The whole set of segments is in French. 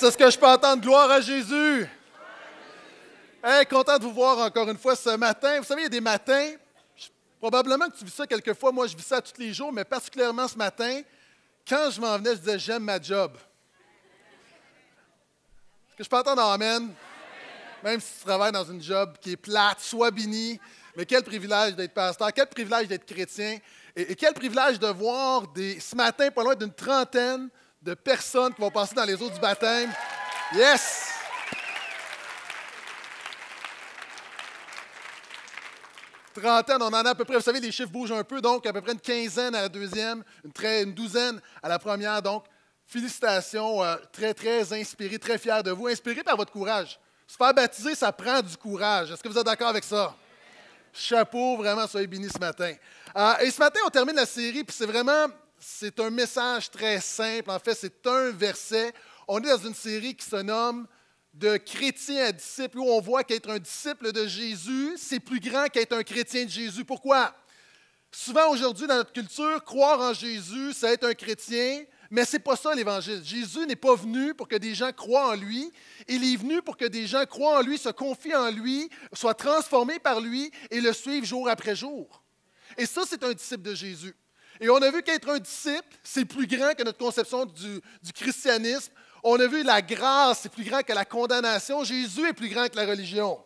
C'est ce que je peux entendre gloire à Jésus? Hey, content de vous voir encore une fois ce matin. Vous savez, il y a des matins, probablement que tu vis ça quelques fois, moi je vis ça tous les jours, mais particulièrement ce matin, quand je m'en venais, je disais j'aime ma job. ce que je peux entendre Amen? Même si tu travailles dans une job qui est plate, sois béni. Mais quel privilège d'être pasteur, quel privilège d'être chrétien, et, et, quel privilège de voir des, ce matin, pas loin d'une trentaine de personnes qui vont passer dans les eaux du baptême. Yes! Trentaine, on en a à peu près, vous savez, les chiffres bougent un peu, donc à peu près une quinzaine à la deuxième, une, très, une douzaine à la première. Donc, félicitations, euh, très, très inspiré, très fier de vous, inspiré par votre courage. Se faire baptiser, ça prend du courage. Est-ce que vous êtes d'accord avec ça? Chapeau, vraiment, soyez bénis ce matin. Euh, et ce matin, on termine la série, puis c'est vraiment c'est un message très simple. En fait, c'est un verset. On est dans une série qui se nomme De chrétien à disciple, où on voit qu'être un disciple de Jésus, c'est plus grand qu'être un chrétien de Jésus. Pourquoi? Souvent aujourd'hui, dans notre culture, croire en Jésus, c'est être un chrétien, mais ce n'est pas ça l'Évangile. Jésus n'est pas venu pour que des gens croient en lui. Il est venu pour que des gens croient en lui, se confient en lui, soient transformés par lui et le suivent jour après jour. Et ça, c'est un disciple de Jésus. Et on a vu qu'être un disciple, c'est plus grand que notre conception du, christianisme. On a vu la grâce, c'est plus grand que la condamnation. Jésus est plus grand que la religion.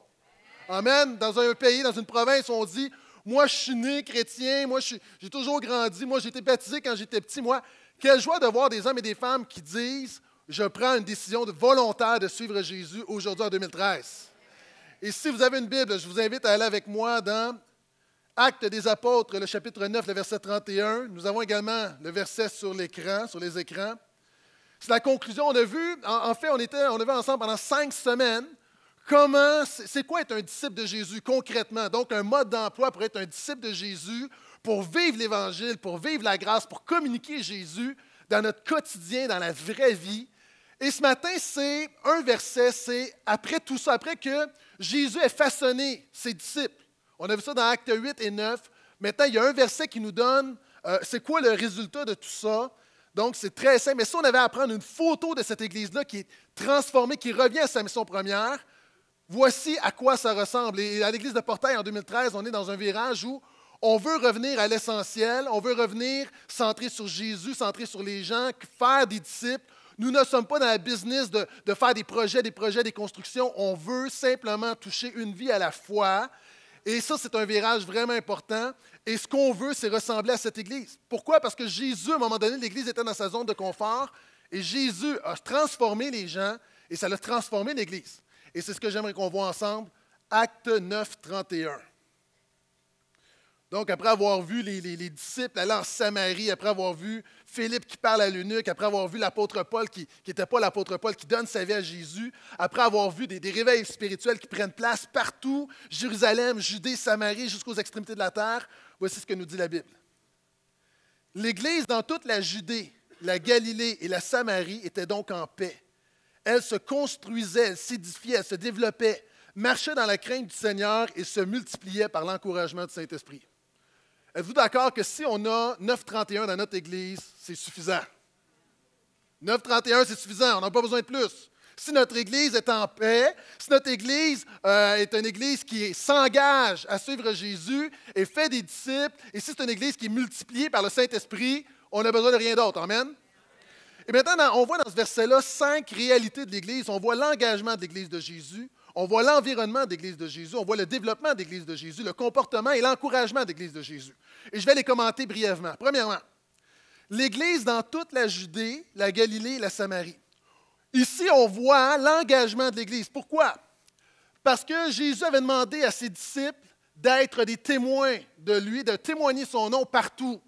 Amen. Dans un pays, dans une province, on dit Moi, je suis né chrétien, moi, j'ai toujours grandi, moi, j'ai été baptisé quand j'étais petit. Moi, quelle joie de voir des hommes et des femmes qui disent Je prends une décision de volontaire de suivre Jésus aujourd'hui en 2013. Et si vous avez une Bible, je vous invite à aller avec moi dans Acte des Apôtres, le chapitre 9, le verset 31. Nous avons également le verset sur l'écran, sur les écrans. C'est la conclusion. On a vu, en, fait, on, était, on avait ensemble pendant cinq semaines comment, c'est quoi être un disciple de Jésus concrètement? Donc, un mode d'emploi pour être un disciple de Jésus, pour vivre l'Évangile, pour vivre la grâce, pour communiquer Jésus dans notre quotidien, dans la vraie vie. Et ce matin, c'est un verset, c'est après tout ça, après que Jésus ait façonné ses disciples on a vu ça dans Actes 8 et 9. Maintenant, il y a un verset qui nous donne euh, c'est quoi le résultat de tout ça. Donc, c'est très simple. Mais si on avait à prendre une photo de cette église-là qui est transformée, qui revient à sa mission première, voici à quoi ça ressemble. Et à l'église de Portail, en 2013, on est dans un virage où on veut revenir à l'essentiel, on veut revenir centré sur Jésus, centré sur les gens, faire des disciples. Nous ne sommes pas dans la business de, de faire des projets, des projets, des constructions. On veut simplement toucher une vie à la fois et ça, c'est un virage vraiment important. Et ce qu'on veut, c'est ressembler à cette Église. Pourquoi? Parce que Jésus, à un moment donné, l'Église était dans sa zone de confort et Jésus a transformé les gens et ça l'a transformé l'Église. Et c'est ce que j'aimerais qu'on voit ensemble. Acte 9, 31. Donc, après avoir vu les, disciples alors en Samarie, après avoir vu Philippe qui parle à l'eunuque, après avoir vu l'apôtre Paul qui n'était pas l'apôtre Paul, qui donne sa vie à Jésus, après avoir vu des, des réveils spirituels qui prennent place partout, Jérusalem, Judée, Samarie, jusqu'aux extrémités de la terre, voici ce que nous dit la Bible. L'Église dans toute la Judée, la Galilée et la Samarie était donc en paix. Elle se construisait, elle s'édifiait, elle se développait, marchait dans la crainte du Seigneur et se multipliait par l'encouragement du Saint-Esprit. Êtes-vous d'accord que si on a 9,31 dans notre Église, c'est suffisant? 9,31, c'est suffisant, on n'a pas besoin de plus. Si notre Église est en paix, si notre Église euh, est une Église qui s'engage à suivre Jésus et fait des disciples, et si c'est une Église qui est multipliée par le Saint-Esprit, on n'a besoin de rien d'autre. Amen? Et maintenant, on voit dans ce verset-là cinq réalités de l'Église. On voit l'engagement de l'Église de Jésus. On voit l'environnement d'Église de Jésus, on voit le développement d'Église de Jésus, le comportement et l'encouragement d'Église de Jésus. Et je vais les commenter brièvement. Premièrement, l'Église dans toute la Judée, la Galilée et la Samarie. Ici, on voit l'engagement de l'Église. Pourquoi? Parce que Jésus avait demandé à ses disciples d'être des témoins de lui, de témoigner son nom partout.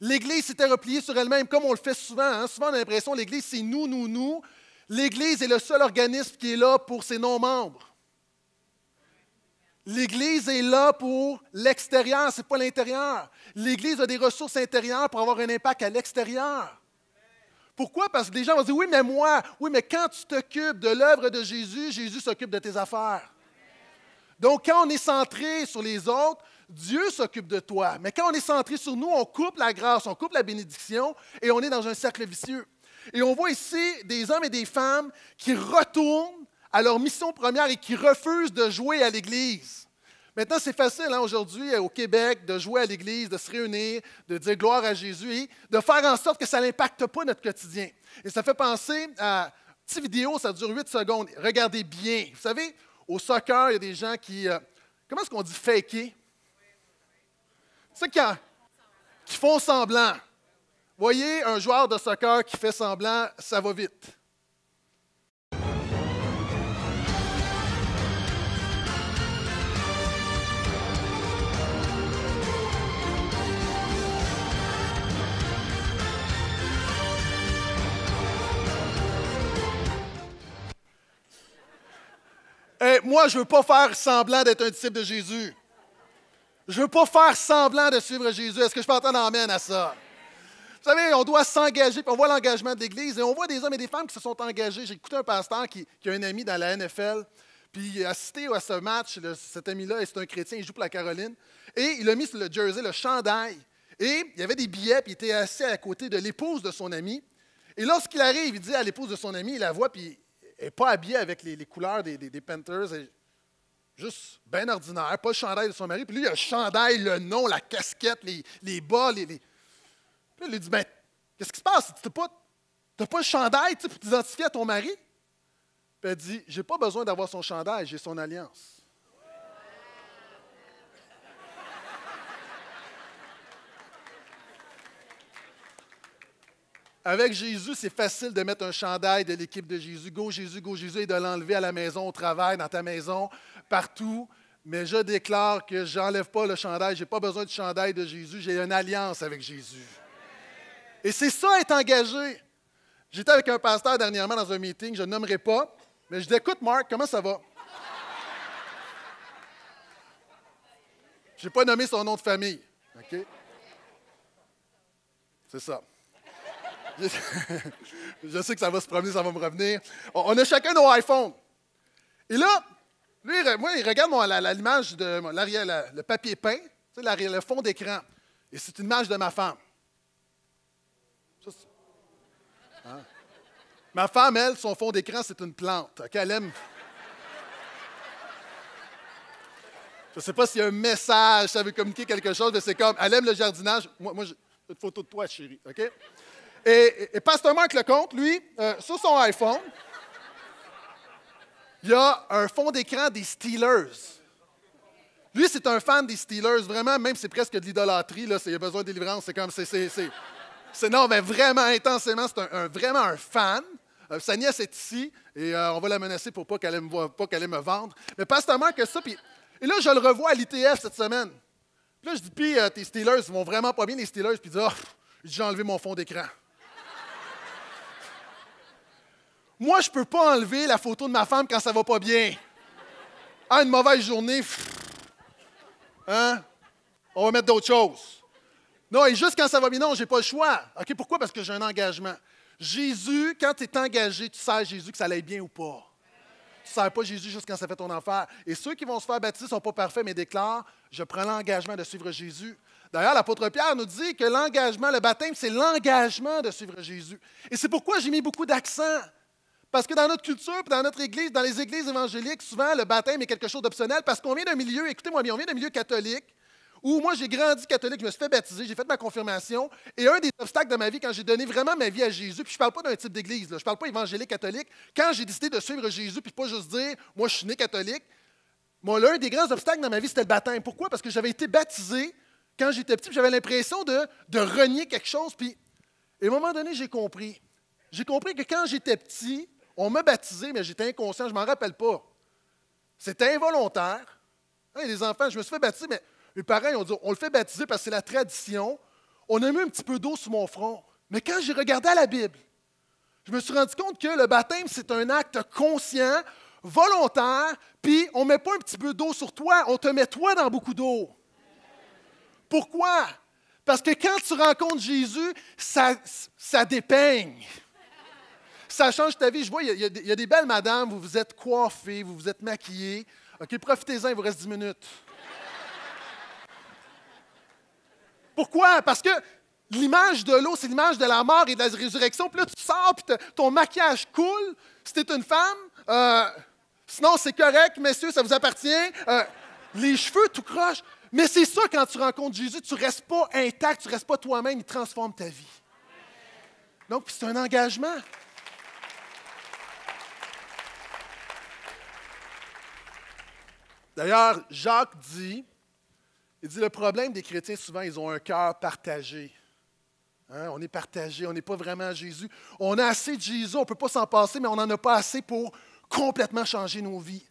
L'Église s'était repliée sur elle-même, comme on le fait souvent. Hein. Souvent, on a l'impression l'Église, c'est nous, nous, nous. L'Église est le seul organisme qui est là pour ses non-membres. L'Église est là pour l'extérieur, ce n'est pas l'intérieur. L'Église a des ressources intérieures pour avoir un impact à l'extérieur. Pourquoi? Parce que les gens vont dire, oui, mais moi, oui, mais quand tu t'occupes de l'œuvre de Jésus, Jésus s'occupe de tes affaires. Donc, quand on est centré sur les autres, Dieu s'occupe de toi. Mais quand on est centré sur nous, on coupe la grâce, on coupe la bénédiction et on est dans un cercle vicieux. Et on voit ici des hommes et des femmes qui retournent à leur mission première et qui refusent de jouer à l'Église. Maintenant, c'est facile hein, aujourd'hui euh, au Québec de jouer à l'Église, de se réunir, de dire gloire à Jésus de faire en sorte que ça n'impacte pas notre quotidien. Et ça fait penser à une petite vidéo, ça dure 8 secondes. Regardez bien. Vous savez, au soccer, il y a des gens qui. Euh, comment est-ce qu'on dit faker? C'est qui, qui font semblant. Voyez un joueur de soccer qui fait semblant, ça va vite. Eh, moi, je ne veux pas faire semblant d'être un disciple de Jésus. Je ne veux pas faire semblant de suivre Jésus. Est-ce que je peux entendre amène à ça? Vous savez, on doit s'engager, puis on voit l'engagement de l'Église, et on voit des hommes et des femmes qui se sont engagés. J'ai écouté un pasteur qui, a un ami dans la NFL, puis il a assisté à ce match, cet ami-là, c'est un chrétien, il joue pour la Caroline, et il a mis sur le jersey, le chandail, et il y avait des billets, puis il était assis à côté de l'épouse de son ami. Et lorsqu'il arrive, il dit à l'épouse de son ami, il la voit, puis elle n'est pas habillée avec les, couleurs des, Panthers, juste bien ordinaire, pas le chandail de son mari. Puis lui, il a le chandail, le nom, la casquette, les, bas, les, lui dit, Mais ben, qu'est-ce qui se passe? Tu n'as pas, pas le chandail pour t'identifier à ton mari? Puis elle dit, j'ai pas besoin d'avoir son chandail, j'ai son alliance. Avec Jésus, c'est facile de mettre un chandail de l'équipe de Jésus. Go Jésus, go Jésus, et de l'enlever à la maison, au travail, dans ta maison, partout. Mais je déclare que je n'enlève pas le chandail. Je n'ai pas besoin de chandail de Jésus. J'ai une alliance avec Jésus. Et c'est ça être engagé. J'étais avec un pasteur dernièrement dans un meeting, je ne nommerai pas, mais je dis Écoute, Marc, comment ça va Je n'ai pas nommé son nom de famille. C'est ça. je sais que ça va se promener, ça va me revenir. On a chacun nos iPhones. Et là, lui, moi, il regarde moi l'image de l'arrière, le papier peint, le fond d'écran. Et c'est une image de ma femme. Ma femme, elle, son fond d'écran, c'est une plante. Elle aime. Je ne sais pas s'il y a un message, ça veut communiquer quelque chose, mais c'est comme, elle aime le jardinage. Moi, j'ai une photo de toi, chérie. OK? Et, et, Mark Pasteur Marc Lecomte, lui, euh, sur son iPhone, il y a un fond d'écran des Steelers. Lui, c'est un fan des Steelers, vraiment, même c'est presque de l'idolâtrie, là, il a besoin de délivrance, c'est comme, c'est, non, mais vraiment intensément, c'est un, vraiment un fan. Euh, sa nièce est ici et euh, on va la menacer pour pas qu'elle me, pas qu'elle me vendre. Mais passe ta que ça. et là, je le revois à l'ITF cette semaine. Puis là, je dis, puis euh, tes Steelers vont vraiment pas bien, les Steelers. Puis il dit, oh, j'ai enlevé mon fond d'écran. Moi, je peux pas enlever la photo de ma femme quand ça va pas bien. Ah, une mauvaise journée. Hein? On va mettre d'autres choses. Non, et juste quand ça va bien, non, j'ai pas le choix. OK, pourquoi? Parce que j'ai un engagement. Jésus, quand tu es engagé, tu sais Jésus que ça allait bien ou pas. Tu ne sers pas Jésus juste quand ça fait ton affaire. Et ceux qui vont se faire baptiser ne sont pas parfaits, mais déclarent Je prends l'engagement de suivre Jésus. D'ailleurs, l'apôtre Pierre nous dit que l'engagement, le baptême, c'est l'engagement de suivre Jésus. Et c'est pourquoi j'ai mis beaucoup d'accent. Parce que dans notre culture, dans notre église, dans les églises évangéliques, souvent le baptême est quelque chose d'optionnel parce qu'on vient d'un milieu, écoutez-moi bien, on vient d'un milieu catholique où moi j'ai grandi catholique, je me suis fait baptiser, j'ai fait ma confirmation, et un des obstacles de ma vie, quand j'ai donné vraiment ma vie à Jésus, puis je ne parle pas d'un type d'église, je ne parle pas évangélique catholique, quand j'ai décidé de suivre Jésus, puis pas juste dire, moi je suis né catholique, moi l'un des grands obstacles dans ma vie, c'était le baptême. Pourquoi? Parce que j'avais été baptisé quand j'étais petit, j'avais l'impression de, renier quelque chose, puis et à un moment donné, j'ai compris. J'ai compris que quand j'étais petit, on m'a baptisé, mais j'étais inconscient, je ne m'en rappelle pas. C'était involontaire. Les enfants, je me suis fait baptiser, mais et pareil, on le fait baptiser parce que c'est la tradition. On a mis un petit peu d'eau sur mon front. Mais quand j'ai regardé la Bible, je me suis rendu compte que le baptême, c'est un acte conscient, volontaire, puis on ne met pas un petit peu d'eau sur toi, on te met toi dans beaucoup d'eau. Pourquoi? Parce que quand tu rencontres Jésus, ça, dépeigne. Ça change ta vie. Je vois, il y, a, des belles madames, vous vous êtes coiffées, vous vous êtes maquillées. OK, profitez-en, il vous reste 10 minutes. Pourquoi? Parce que l'image de l'eau, c'est l'image de la mort et de la résurrection. Puis là, tu sors, puis ton maquillage coule. Si es une femme, euh, sinon c'est correct, messieurs, ça vous appartient. Euh, les cheveux tout croche. Mais c'est ça, quand tu rencontres Jésus, tu ne restes pas intact, tu ne restes pas toi-même, il transforme ta vie. Donc, c'est un engagement. D'ailleurs, Jacques dit il dit, le problème des chrétiens, souvent, ils ont un cœur partagé. Hein, on est partagé, on n'est pas vraiment Jésus. On a assez de Jésus, on ne peut pas s'en passer, mais on n'en a pas assez pour complètement changer nos vies.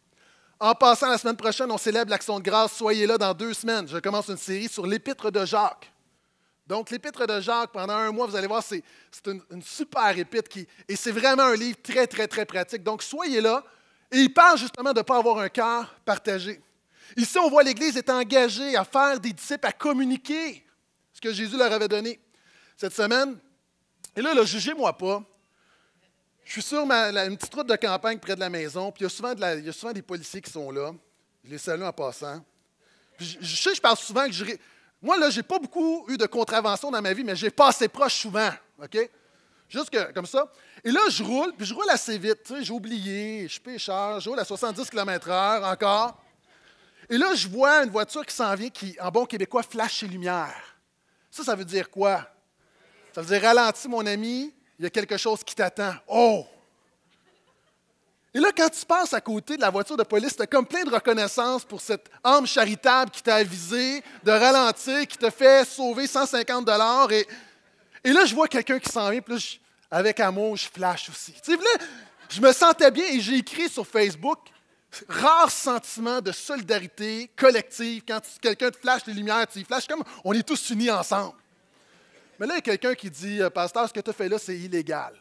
En passant, la semaine prochaine, on célèbre l'action de grâce. Soyez là dans deux semaines. Je commence une série sur l'épître de Jacques. Donc, l'épître de Jacques, pendant un mois, vous allez voir, c'est une, super épître. Qui, et c'est vraiment un livre très, très, très pratique. Donc, soyez là. Et il parle justement de ne pas avoir un cœur partagé. Ici, on voit l'Église est engagée à faire des disciples, à communiquer ce que Jésus leur avait donné cette semaine. Et là, le jugez-moi pas. Je suis sur une petite route de campagne près de la maison, puis il y, a souvent des policiers qui sont là. Je les salue en passant. Je, sais, je parle souvent que je. Moi, là, j'ai pas beaucoup eu de contraventions dans ma vie, mais j'ai passé proche souvent. OK? Juste que, comme ça. Et là, je roule, puis je roule assez vite. J'ai oublié, je suis pêcheur, je roule à 70 km/h encore. Et là, je vois une voiture qui s'en vient, qui, en bon québécois, flash ses lumières. Ça, ça veut dire quoi? Ça veut dire ralentis, mon ami, il y a quelque chose qui t'attend. Oh! Et là, quand tu passes à côté de la voiture de police, tu as comme plein de reconnaissance pour cette âme charitable qui t'a avisé de ralentir, qui te fait sauver 150 et, et là, je vois quelqu'un qui s'en vient, puis là, avec amour, je flash aussi. Tu sais, là, je me sentais bien et j'ai écrit sur Facebook rare sentiment de solidarité collective quand quelqu'un te flash les lumières, tu flash comme on est tous unis ensemble. Mais là, il y a quelqu'un qui dit euh, Pasteur, ce que tu fais là, c'est illégal.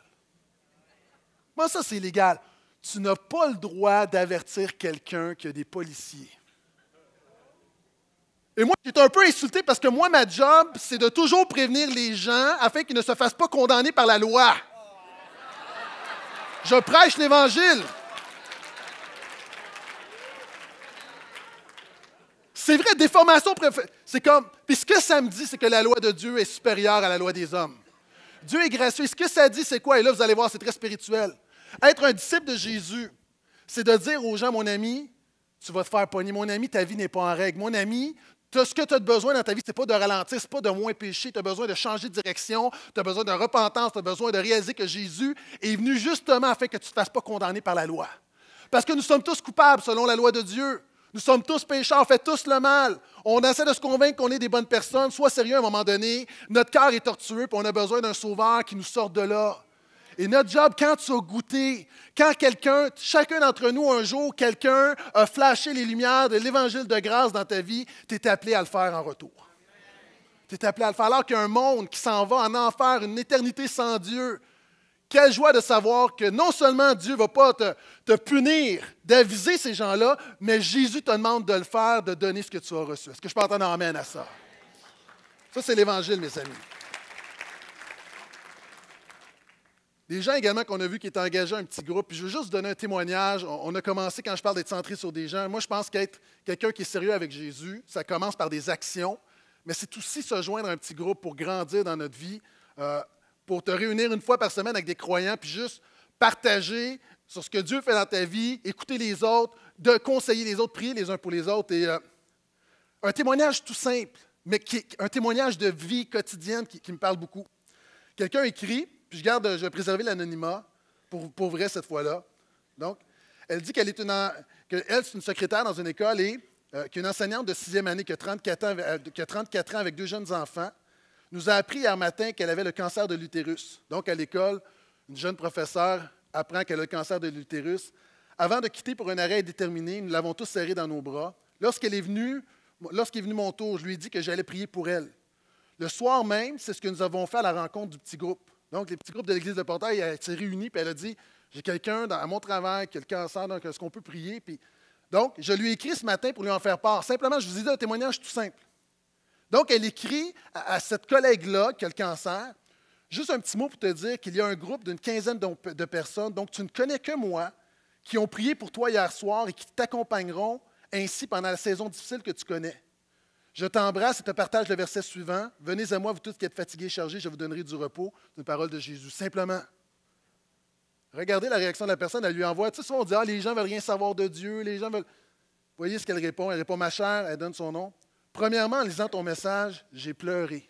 Moi, ça, c'est illégal. Tu n'as pas le droit d'avertir quelqu'un qu'il y a des policiers. Et moi, j'étais un peu insulté parce que moi, ma job, c'est de toujours prévenir les gens afin qu'ils ne se fassent pas condamner par la loi. Je prêche l'Évangile. C'est vrai, déformation, c'est comme. Puis ce que ça me dit, c'est que la loi de Dieu est supérieure à la loi des hommes. Dieu est gracieux. Ce que ça dit, c'est quoi? Et là, vous allez voir, c'est très spirituel. Être un disciple de Jésus, c'est de dire aux gens, mon ami, tu vas te faire pogner. Mon ami, ta vie n'est pas en règle. Mon ami, ce que tu as besoin dans ta vie, ce n'est pas de ralentir, ce n'est pas de moins pécher. Tu as besoin de changer de direction, tu as besoin de repentance, tu as besoin de réaliser que Jésus est venu justement afin que tu ne te fasses pas condamner par la loi. Parce que nous sommes tous coupables selon la loi de Dieu. Nous sommes tous pécheurs, on fait tous le mal. On essaie de se convaincre qu'on est des bonnes personnes. Sois sérieux à un moment donné. Notre cœur est tortueux, et on a besoin d'un sauveur qui nous sorte de là. Et notre job, quand tu as goûté, quand quelqu'un, chacun d'entre nous, un jour, quelqu'un a flashé les lumières de l'évangile de grâce dans ta vie, tu es appelé à le faire en retour. Tu es appelé à le faire. Alors qu'il y a un monde qui s'en va en enfer, une éternité sans Dieu, quelle joie de savoir que non seulement Dieu ne va pas te, punir, d'aviser ces gens-là, mais Jésus te demande de le faire, de donner ce que tu as reçu. Est-ce que je peux entendre amène à ça? Ça, c'est l'Évangile, mes amis. Des gens également qu'on a vu qui étaient engagés à un petit groupe. je veux juste donner un témoignage. On a commencé quand je parle d'être centré sur des gens. Moi, je pense qu'être quelqu'un qui est sérieux avec Jésus, ça commence par des actions, mais c'est aussi se joindre à un petit groupe pour grandir dans notre vie. Euh, pour te réunir une fois par semaine avec des croyants, puis juste partager sur ce que Dieu fait dans ta vie, écouter les autres, de conseiller les autres, prier les uns pour les autres. Et euh, un témoignage tout simple, mais un témoignage de vie quotidienne qui, me parle beaucoup. Quelqu'un écrit, puis je garde, je vais préserver l'anonymat pour, pour vrai cette fois-là. Donc, elle dit qu'elle est une, est une secrétaire dans une école et euh, qu'une enseignante de sixième année qui a euh, qui a 34 ans avec deux jeunes enfants nous a appris hier matin qu'elle avait le cancer de l'utérus. Donc, à l'école, une jeune professeure apprend qu'elle a le cancer de l'utérus. Avant de quitter pour un arrêt déterminé. nous l'avons tous serré dans nos bras. Lorsqu'elle est venue, est venu mon tour, je lui ai dit que j'allais prier pour elle. Le soir même, c'est ce que nous avons fait à la rencontre du petit groupe. Donc, les petits groupes de l'Église de Portail s'est réunis, puis elle a dit J'ai quelqu'un à mon travail qui a le cancer, donc est-ce qu'on peut prier puis, Donc, je lui ai écrit ce matin pour lui en faire part. Simplement, je vous ai dit un témoignage tout simple. Donc, elle écrit à, cette collègue-là qui a le cancer, juste un petit mot pour te dire qu'il y a un groupe d'une quinzaine de, personnes, donc tu ne connais que moi, qui ont prié pour toi hier soir et qui t'accompagneront ainsi pendant la saison difficile que tu connais. Je t'embrasse et te partage le verset suivant. Venez à moi, vous tous qui êtes fatigués et chargés, je vous donnerai du repos. une parole de Jésus, simplement. Regardez la réaction de la personne, elle lui envoie. Tu sais, souvent on dit Ah, les gens veulent rien savoir de Dieu, les gens veulent. Voyez ce qu'elle répond. Elle répond Ma chère, elle donne son nom. Premièrement, en lisant ton message, j'ai pleuré.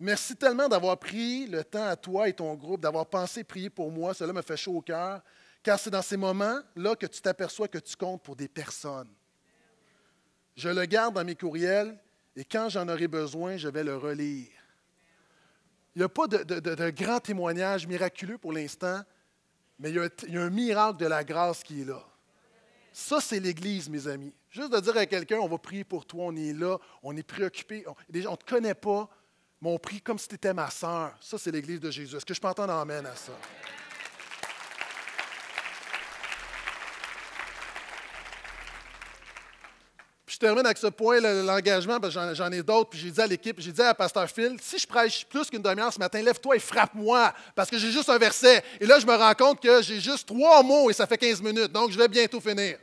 Merci tellement d'avoir pris le temps à toi et ton groupe, d'avoir pensé prier pour moi. Cela me fait chaud au cœur, car c'est dans ces moments-là que tu t'aperçois que tu comptes pour des personnes. Je le garde dans mes courriels et quand j'en aurai besoin, je vais le relire. Il n'y a pas de, grand témoignage miraculeux pour l'instant, mais il y a un miracle de la grâce qui est là. Ça, c'est l'Église, mes amis. Juste de dire à quelqu'un, on va prier pour toi, on est là, on est préoccupé, on ne te connaît pas, mais on prie comme si tu étais ma sœur. Ça, c'est l'Église de Jésus. Est-ce que je peux entendre Amen à ça? Puis je termine avec ce point, l'engagement, parce que j'en ai d'autres, puis j'ai dit à l'équipe, j'ai dit à Pasteur Phil, si je prêche plus qu'une demi-heure ce matin, lève-toi et frappe-moi, parce que j'ai juste un verset. Et là, je me rends compte que j'ai juste trois mots et ça fait 15 minutes, donc je vais bientôt finir.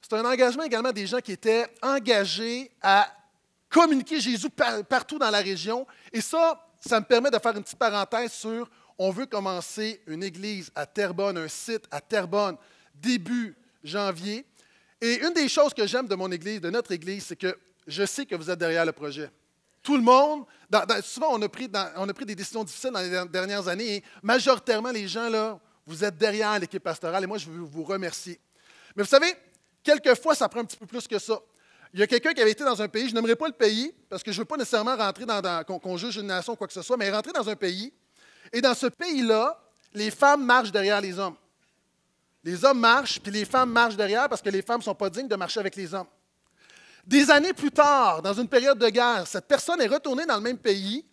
C'est un engagement également des gens qui étaient engagés à communiquer Jésus partout dans la région. Et ça, ça me permet de faire une petite parenthèse sur, on veut commencer une église à Terrebonne, un site à Terrebonne, début janvier. Et une des choses que j'aime de mon Église, de notre Église, c'est que je sais que vous êtes derrière le projet. Tout le monde, souvent on a, pris, des décisions difficiles dans les dernières années et majoritairement les gens, là, vous êtes derrière l'équipe pastorale et moi je veux vous remercier. Mais vous savez, quelquefois ça prend un petit peu plus que ça. Il y a quelqu'un qui avait été dans un pays, je n'aimerais pas le pays, parce que je ne veux pas nécessairement rentrer dans, qu'on, qu'on juge une nation ou quoi que ce soit, mais rentrer dans un pays, et dans ce pays-là, les femmes marchent derrière les hommes. Les hommes marchent, puis les femmes marchent derrière parce que les femmes ne sont pas dignes de marcher avec les hommes. Des années plus tard, dans une période de guerre, cette personne est retournée dans le même pays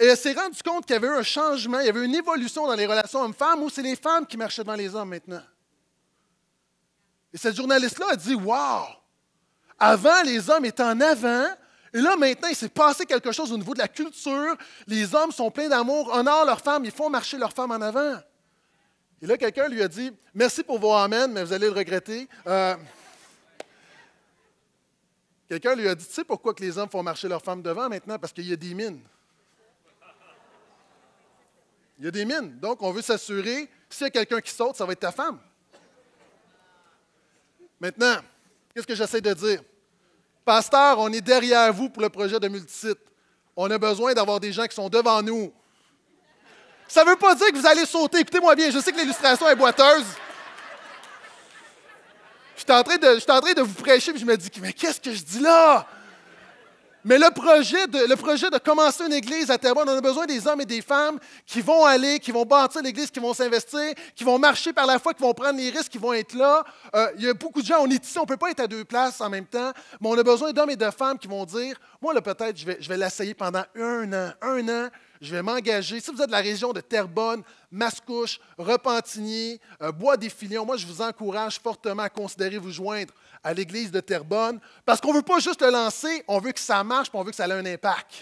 et elle s'est rendue compte qu'il y avait eu un changement, il y avait une évolution dans les relations hommes-femmes où c'est les femmes qui marchaient devant les hommes maintenant. Et cette journaliste-là a dit Waouh Avant, les hommes étaient en avant, et là, maintenant, il s'est passé quelque chose au niveau de la culture. Les hommes sont pleins d'amour, honorent leurs femmes, ils font marcher leurs femmes en avant. Et là, quelqu'un lui a dit Merci pour vos amens, mais vous allez le regretter. Euh, quelqu'un lui a dit Tu sais pourquoi que les hommes font marcher leurs femmes devant maintenant Parce qu'il y a des mines. Il y a des mines. Donc, on veut s'assurer s'il y a quelqu'un qui saute, ça va être ta femme. Maintenant, qu'est-ce que j'essaie de dire Pasteur, on est derrière vous pour le projet de multisite. On a besoin d'avoir des gens qui sont devant nous ça ne veut pas dire que vous allez sauter. Écoutez-moi bien, je sais que l'illustration est boiteuse. Je suis en, train de, en train de vous prêcher, puis je me dis, mais qu'est-ce que je dis là? Mais le projet, de, le projet de commencer une église à Terrebonne, on a besoin des hommes et des femmes qui vont aller, qui vont bâtir l'église, qui vont s'investir, qui vont marcher par la foi, qui vont prendre les risques, qui vont être là. Euh, il y a beaucoup de gens, on est ici, on ne peut pas être à deux places en même temps, mais on a besoin d'hommes et de femmes qui vont dire, moi là peut-être, je vais, je vais l'essayer pendant un an, un an, je vais m'engager. Si vous êtes de la région de Terrebonne, Mascouche, Repentigny, euh, Bois des Filions, moi, je vous encourage fortement à considérer vous joindre à l'Église de Terrebonne parce qu'on ne veut pas juste le lancer, on veut que ça marche et on veut que ça ait un impact.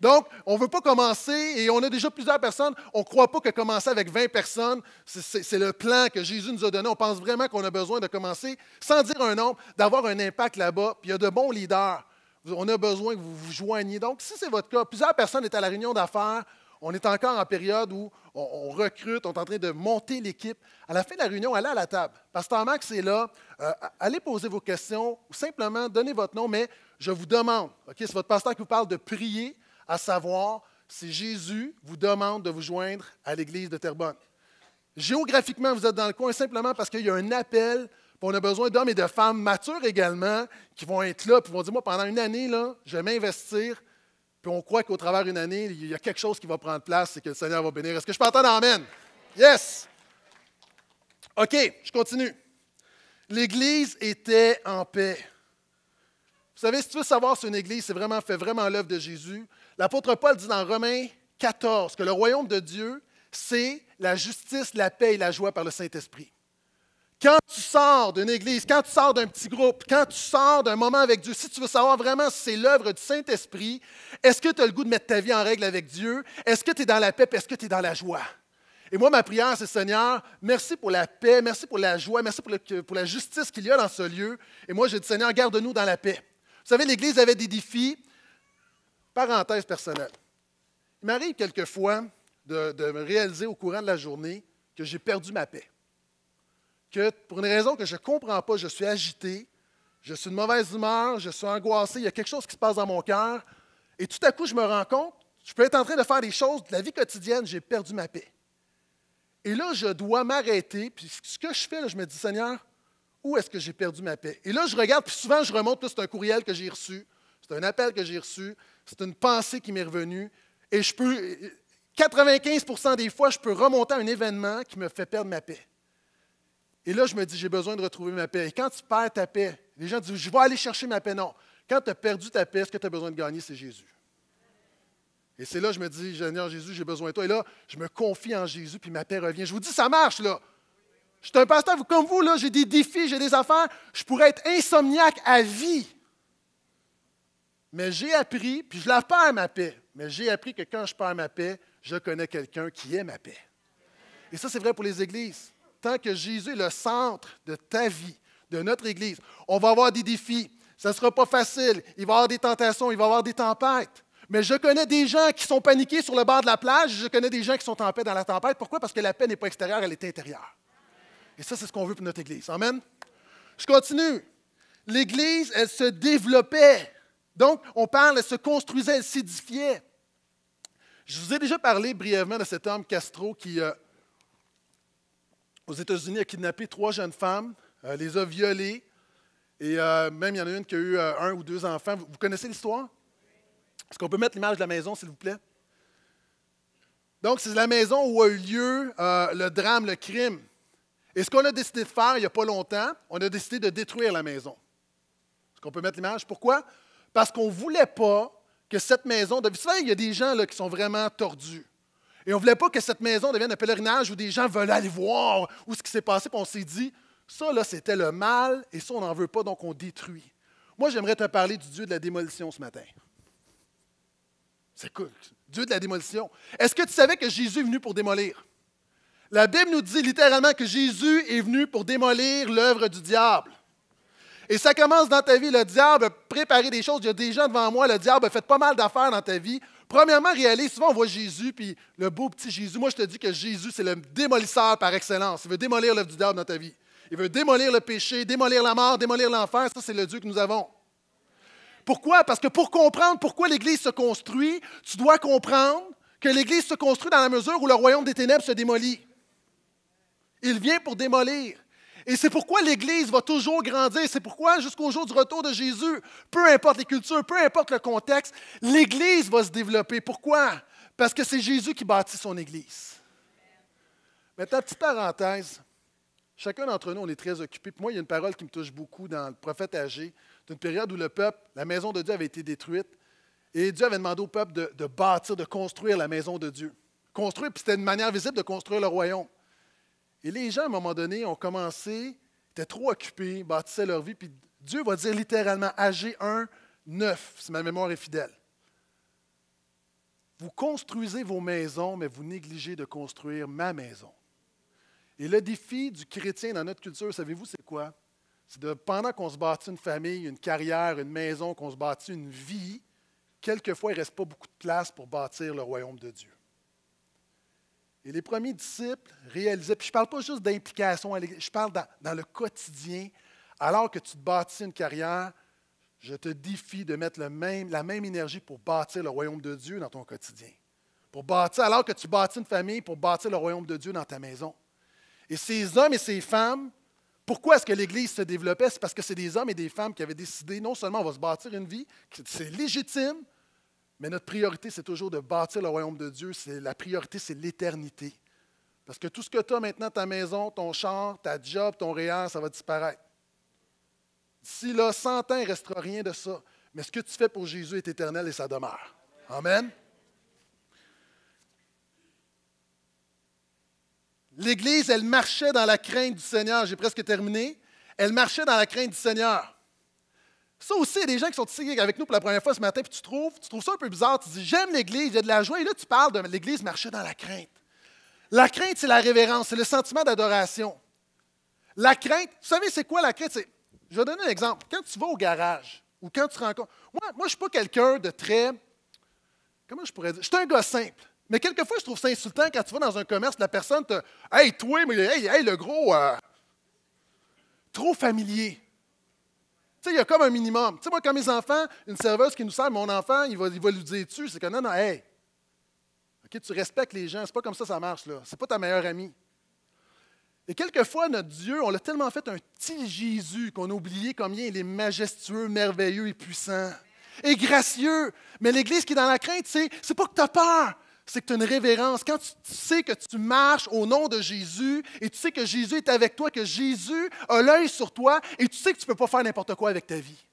Donc, on ne veut pas commencer, et on a déjà plusieurs personnes, on ne croit pas que commencer avec 20 personnes, c'est le plan que Jésus nous a donné. On pense vraiment qu'on a besoin de commencer, sans dire un nombre, d'avoir un impact là-bas. Puis il y a de bons leaders on a besoin que vous vous joigniez. Donc, si c'est votre cas, plusieurs personnes étaient à la réunion d'affaires. On est encore en période où on, recrute, on est en train de monter l'équipe. À la fin de la réunion, allez à la table. Pasteur Max est là. Euh, allez poser vos questions ou simplement donnez votre nom, mais je vous demande, OK, c'est votre pasteur qui vous parle de prier, à savoir si Jésus vous demande de vous joindre à l'église de Terrebonne. Géographiquement, vous êtes dans le coin simplement parce qu'il y a un appel on a besoin d'hommes et de femmes matures également qui vont être là, puis vont dire, moi, pendant une année, là, je vais m'investir. Puis on croit qu'au travers d'une année, il y a quelque chose qui va prendre place et que le Seigneur va bénir. Est-ce que je peux entendre Amen? Yes! OK, je continue. L'Église était en paix. Vous savez, si tu veux savoir si une Église c'est vraiment, fait vraiment l'œuvre de Jésus, l'apôtre Paul dit dans Romains 14 que le royaume de Dieu, c'est la justice, la paix et la joie par le Saint-Esprit. Quand tu sors d'une église, quand tu sors d'un petit groupe, quand tu sors d'un moment avec Dieu, si tu veux savoir vraiment si c'est l'œuvre du Saint-Esprit, est-ce que tu as le goût de mettre ta vie en règle avec Dieu? Est-ce que tu es dans la paix? Est-ce que tu es dans la joie? Et moi, ma prière, c'est Seigneur, merci pour la paix, merci pour la joie, merci pour, la justice qu'il y a dans ce lieu. Et moi, je dit « Seigneur, garde-nous dans la paix. Vous savez, l'Église avait des défis. Parenthèse personnelle. Il m'arrive quelquefois de, de me réaliser au courant de la journée que j'ai perdu ma paix que pour une raison que je ne comprends pas, je suis agité, je suis de mauvaise humeur, je suis angoissé, il y a quelque chose qui se passe dans mon cœur, et tout à coup, je me rends compte, je peux être en train de faire des choses de la vie quotidienne, j'ai perdu ma paix. Et là, je dois m'arrêter, puis ce que je fais, je me dis, Seigneur, où est-ce que j'ai perdu ma paix? Et là, je regarde, puis souvent, je remonte, c'est un courriel que j'ai reçu, c'est un appel que j'ai reçu, c'est une pensée qui m'est revenue, et je peux, 95 des fois, je peux remonter à un événement qui me fait perdre ma paix. Et là, je me dis, j'ai besoin de retrouver ma paix. Et quand tu perds ta paix, les gens disent, je vais aller chercher ma paix. Non. Quand tu as perdu ta paix, ce que tu as besoin de gagner, c'est Jésus. Et c'est là je me dis, Seigneur Jésus, j'ai besoin de toi. Et là, je me confie en Jésus, puis ma paix revient. Je vous dis, ça marche, là. Je suis un pasteur comme vous, là, j'ai des défis, j'ai des affaires. Je pourrais être insomniaque à vie. Mais j'ai appris, puis je la perds ma paix. Mais j'ai appris que quand je perds ma paix, je connais quelqu'un qui est ma paix. Et ça, c'est vrai pour les églises tant que Jésus est le centre de ta vie, de notre Église, on va avoir des défis. Ça ne sera pas facile. Il va y avoir des tentations, il va y avoir des tempêtes. Mais je connais des gens qui sont paniqués sur le bord de la plage. Je connais des gens qui sont en paix dans la tempête. Pourquoi? Parce que la paix n'est pas extérieure, elle est intérieure. Et ça, c'est ce qu'on veut pour notre Église. Amen? Je continue. L'Église, elle se développait. Donc, on parle, elle se construisait, elle s'édifiait. Je vous ai déjà parlé brièvement de cet homme Castro qui a euh, aux États-Unis a kidnappé trois jeunes femmes, euh, les a violées, et euh, même il y en a une qui a eu euh, un ou deux enfants. Vous, connaissez l'histoire? Est-ce qu'on peut mettre l'image de la maison, s'il vous plaît? Donc, c'est la maison où a eu lieu le drame, le crime. Et ce qu'on a décidé de faire il n'y a pas longtemps, on a décidé de détruire la maison. Est-ce qu'on peut mettre l'image? Pourquoi? Parce qu'on ne voulait pas que cette maison. De... il y a des gens là, qui sont vraiment tordus. Et on ne voulait pas que cette maison devienne un pèlerinage où des gens veulent aller voir où ce qui s'est passé. on s'est dit, ça, là, c'était le mal, et ça, on n'en veut pas, donc on détruit. Moi, j'aimerais te parler du Dieu de la démolition ce matin. C'est cool. Dieu de la démolition. Est-ce que tu savais que Jésus est venu pour démolir? La Bible nous dit littéralement que Jésus est venu pour démolir l'œuvre du diable. Et ça commence dans ta vie. Le diable a préparé des choses. Il y a des gens devant moi. Le diable a fait pas mal d'affaires dans ta vie Premièrement, réaliser souvent on voit Jésus, puis le beau petit Jésus. Moi, je te dis que Jésus, c'est le démolisseur par excellence. Il veut démolir l'œuvre du diable dans ta vie. Il veut démolir le péché, démolir la mort, démolir l'enfer. Ça, c'est le Dieu que nous avons. Pourquoi? Parce que pour comprendre pourquoi l'Église se construit, tu dois comprendre que l'Église se construit dans la mesure où le royaume des ténèbres se démolit. Il vient pour démolir. Et c'est pourquoi l'Église va toujours grandir. C'est pourquoi jusqu'au jour du retour de Jésus, peu importe les cultures, peu importe le contexte, l'Église va se développer. Pourquoi? Parce que c'est Jésus qui bâtit son Église. Maintenant, petite parenthèse. Chacun d'entre nous, on est très occupé. moi, il y a une parole qui me touche beaucoup dans le prophète âgé, d'une période où le peuple, la maison de Dieu avait été détruite. Et Dieu avait demandé au peuple de, de bâtir, de construire la maison de Dieu. Construire, puis c'était une manière visible de construire le royaume. Et les gens, à un moment donné, ont commencé, étaient trop occupés, bâtissaient leur vie, puis Dieu va dire littéralement, âgé 1, 9, si ma mémoire est fidèle. Vous construisez vos maisons, mais vous négligez de construire ma maison. Et le défi du chrétien dans notre culture, savez-vous, c'est quoi? C'est de, pendant qu'on se bâtit une famille, une carrière, une maison, qu'on se bâtit une vie, quelquefois, il ne reste pas beaucoup de place pour bâtir le royaume de Dieu. Et les premiers disciples réalisaient, puis je ne parle pas juste d'implication, je parle dans, le quotidien. Alors que tu te bâtis une carrière, je te défie de mettre la même énergie pour bâtir le royaume de Dieu dans ton quotidien. Pour bâtir, alors que tu bâtis une famille, pour bâtir le royaume de Dieu dans ta maison. Et ces hommes et ces femmes, pourquoi est-ce que l'Église se développait? C'est parce que c'est des hommes et des femmes qui avaient décidé non seulement on va se bâtir une vie, c'est légitime, mais notre priorité, c'est toujours de bâtir le royaume de Dieu. La priorité, c'est l'éternité. Parce que tout ce que tu as maintenant, ta maison, ton char, ta job, ton réel, ça va disparaître. D'ici là, 100 ans, il ne restera rien de ça. Mais ce que tu fais pour Jésus est éternel et ça demeure. Amen. L'Église, elle marchait dans la crainte du Seigneur. J'ai presque terminé. Elle marchait dans la crainte du Seigneur. Ça aussi, il y a des gens qui sont ici avec nous pour la première fois ce matin, puis tu trouves, tu trouves ça un peu bizarre. Tu dis, j'aime l'Église, il y a de la joie. Et là, tu parles de l'Église marcher dans la crainte. La crainte, c'est la révérence, c'est le sentiment d'adoration. La crainte, vous savez, c'est quoi la crainte? je vais donner un exemple. Quand tu vas au garage ou quand tu rencontres. Moi, je ne suis pas quelqu'un de très. Comment je pourrais dire? Je suis un gars simple. Mais quelquefois, je trouve ça insultant quand tu vas dans un commerce, la personne te. Hey, toi, mais hey, hey le gros. Euh, trop familier sais, il y a comme un minimum. Tu sais, moi, quand mes enfants, une serveuse qui nous sert, mon enfant, il va, lui dire tu, c'est que non, non, hey, OK, tu respectes les gens, c'est pas comme ça ça marche, là. C'est pas ta meilleure amie. Et quelquefois, notre Dieu, on l'a tellement fait un petit Jésus qu'on a oublié combien il est majestueux, merveilleux et puissant et gracieux. Mais l'Église qui est dans la crainte, c'est, c'est pas que tu as peur, c'est que tu as une révérence. Quand tu sais que tu marches au nom de Jésus et tu sais que Jésus est avec toi, que Jésus a l'œil sur toi et tu sais que tu ne peux pas faire n'importe quoi avec ta vie.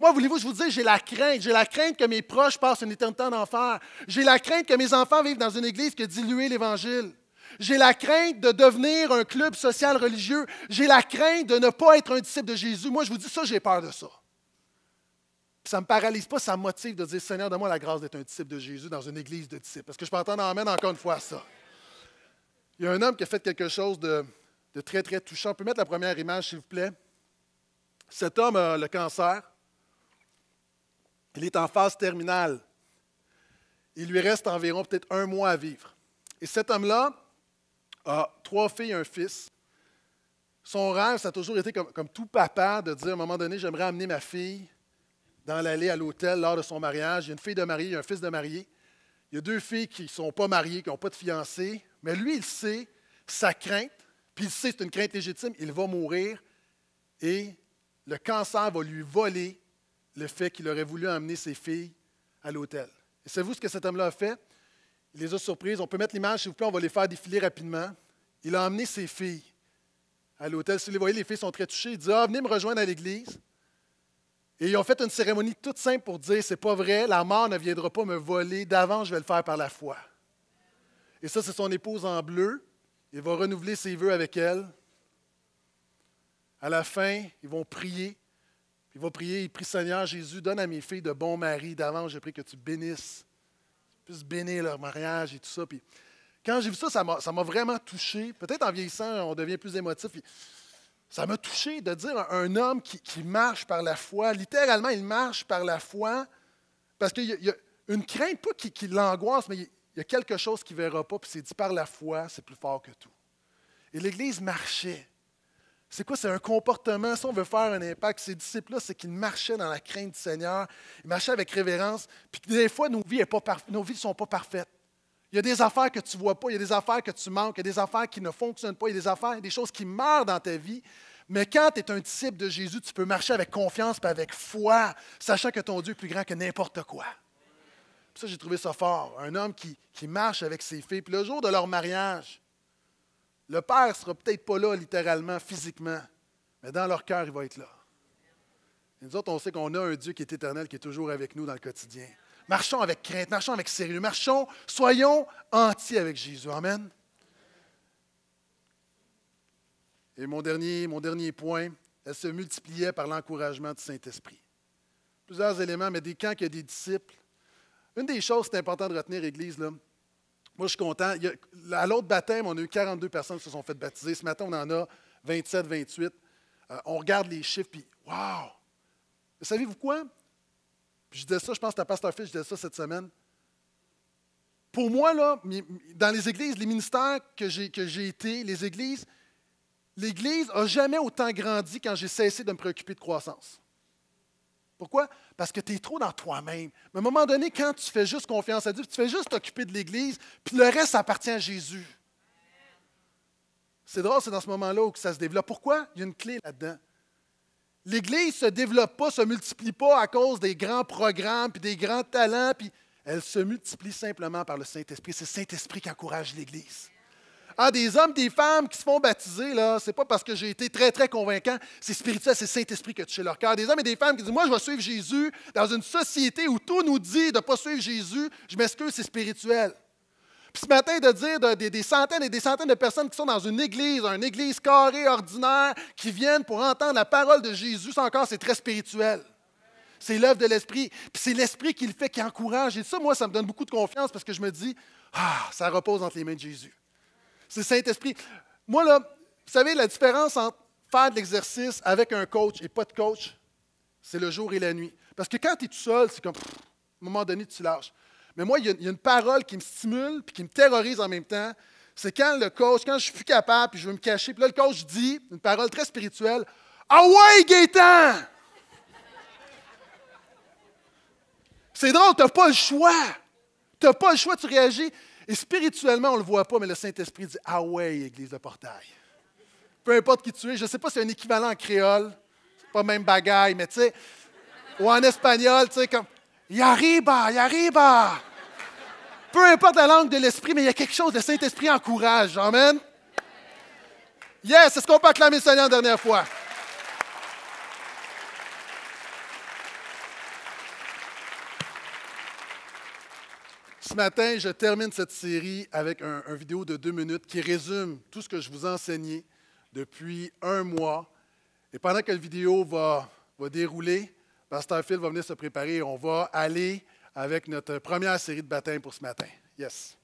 Moi, voulez-vous, je vous dis, j'ai la crainte. J'ai la crainte que mes proches passent une éternité en enfer. J'ai la crainte que mes enfants vivent dans une église qui a l'Évangile. J'ai la crainte de devenir un club social religieux. J'ai la crainte de ne pas être un disciple de Jésus. Moi, je vous dis ça, j'ai peur de ça ça ne me paralyse pas, ça me motive de dire Seigneur, donne-moi la grâce d'être un disciple de Jésus dans une église de disciples. Parce que je peux entendre amène encore une fois ça. Il y a un homme qui a fait quelque chose de, très, très touchant. On peut mettre la première image, s'il vous plaît. Cet homme a le cancer. Il est en phase terminale. Il lui reste environ peut-être un mois à vivre. Et cet homme-là a trois filles et un fils. Son rêve, ça a toujours été comme, comme tout papa de dire à un moment donné, j'aimerais amener ma fille dans l'allée à l'hôtel lors de son mariage. Il y a une fille de mariée, il y a un fils de marié. Il y a deux filles qui ne sont pas mariées, qui n'ont pas de fiancée. Mais lui, il sait sa crainte, puis il sait c'est une crainte légitime. Il va mourir et le cancer va lui voler le fait qu'il aurait voulu emmener ses filles à l'hôtel. Et savez-vous ce que cet homme-là a fait? Il les a surprises. On peut mettre l'image, s'il vous plaît, on va les faire défiler rapidement. Il a emmené ses filles à l'hôtel. Si vous les voyez, les filles sont très touchées. Il dit Ah, venez me rejoindre à l'église. Et ils ont fait une cérémonie toute simple pour dire c'est pas vrai, la mort ne viendra pas me voler, d'avant je vais le faire par la foi. Et ça, c'est son épouse en bleu. Il va renouveler ses vœux avec elle. À la fin, ils vont prier. Il va prier, il prie Seigneur Jésus, donne à mes filles de bons maris. D'avant, je prie que tu bénisses, que tu puisses bénir leur mariage et tout ça. quand j'ai vu ça, ça m'a vraiment touché. Peut-être en vieillissant, on devient plus émotif. Ça m'a touché de dire un homme qui, marche par la foi, littéralement, il marche par la foi, parce qu'il y, a une crainte, pas qui, l'angoisse, mais il y a quelque chose qui ne verra pas, puis c'est dit par la foi, c'est plus fort que tout. Et l'Église marchait. C'est quoi? C'est un comportement. Si on veut faire un impact, ces disciples-là, c'est qu'ils marchaient dans la crainte du Seigneur. Ils marchaient avec révérence. Puis des fois, nos vies ne sont pas parfaites. Il y a des affaires que tu ne vois pas, il y a des affaires que tu manques, il y a des affaires qui ne fonctionnent pas, il y a des affaires, des choses qui meurent dans ta vie. Mais quand tu es un disciple de Jésus, tu peux marcher avec confiance et avec foi, sachant que ton Dieu est plus grand que n'importe quoi. ça, j'ai trouvé ça fort. Un homme qui, marche avec ses filles. Puis le jour de leur mariage, le père ne sera peut-être pas là littéralement, physiquement, mais dans leur cœur, il va être là. Et nous autres, on sait qu'on a un Dieu qui est éternel, qui est toujours avec nous dans le quotidien. Marchons avec crainte, marchons avec sérieux, marchons, soyons entiers avec Jésus. Amen. Et mon dernier, point, elle se multipliait par l'encouragement du Saint-Esprit. Plusieurs éléments, mais des camps qu'il y a des disciples. Une des choses, c'est important de retenir, Église, là, moi, je suis content. à l'autre baptême, on a eu 42 personnes qui se sont faites baptiser. Ce matin, on en a 27, 28. Euh, on regarde les chiffres, puis wow! Savez-vous quoi? je disais ça, je pense que à Pasteur Fitch, je disais ça cette semaine. Pour moi, là, dans les églises, les ministères que j'ai, été, les églises, l'Église n'a jamais autant grandi quand j'ai cessé de me préoccuper de croissance. Pourquoi? Parce que tu es trop dans toi-même. Mais à un moment donné, quand tu fais juste confiance à Dieu, tu fais juste t'occuper de l'Église, puis le reste appartient à Jésus. C'est drôle, c'est dans ce moment-là que ça se développe. Pourquoi? Il y a une clé là-dedans. L'Église ne se développe pas, se multiplie pas à cause des grands programmes, puis des grands talents, puis elle se multiplie simplement par le Saint-Esprit. C'est le Saint-Esprit qui encourage l'Église. Ah, des hommes, des femmes qui se font baptiser, là, c'est pas parce que j'ai été très, très convaincant. C'est spirituel, c'est Saint-Esprit qui a touché leur cœur. Des hommes et des femmes qui disent Moi, je vais suivre Jésus dans une société où tout nous dit de ne pas suivre Jésus. Je m'excuse, c'est spirituel. Puis ce matin, de dire des centaines et des centaines de personnes qui sont dans une église, une église carrée, ordinaire, qui viennent pour entendre la parole de Jésus, encore, c'est très spirituel. C'est l'œuvre de l'Esprit. Puis c'est l'Esprit qui le fait, qui encourage. Et ça, moi, ça me donne beaucoup de confiance parce que je me dis, ah, ça repose entre les mains de Jésus. C'est Saint-Esprit. Moi, là, vous savez, la différence entre faire de l'exercice avec un coach et pas de coach, c'est le jour et la nuit. Parce que quand tu es tout seul, c'est comme, à un moment donné, tu lâches. Mais moi, il y, a, une parole qui me stimule puis qui me terrorise en même temps. C'est quand le coach, quand je suis plus capable puis je veux me cacher, puis là, le coach dit une parole très spirituelle Ah ouais, Gaétan C'est drôle, tu n'as pas le choix. Tu n'as pas le choix, tu réagis. Et spirituellement, on ne le voit pas, mais le Saint-Esprit dit Ah ouais, Église de portail. Peu importe qui tu es, je ne sais pas si c'est un équivalent en créole, c'est pas même bagaille, mais tu sais, ou en espagnol, tu sais, comme Yariba, Yariba. Peu importe la langue de l'esprit, mais il y a quelque chose, le Saint-Esprit encourage. Amen. Yes, est-ce qu'on peut acclamer le Seigneur dernière fois? Ce matin, je termine cette série avec un, vidéo de deux minutes qui résume tout ce que je vous ai enseigné depuis un mois. Et pendant que la vidéo va dérouler, Pasteur Phil va venir se préparer. On va aller avec notre première série de baptême pour ce matin. Yes.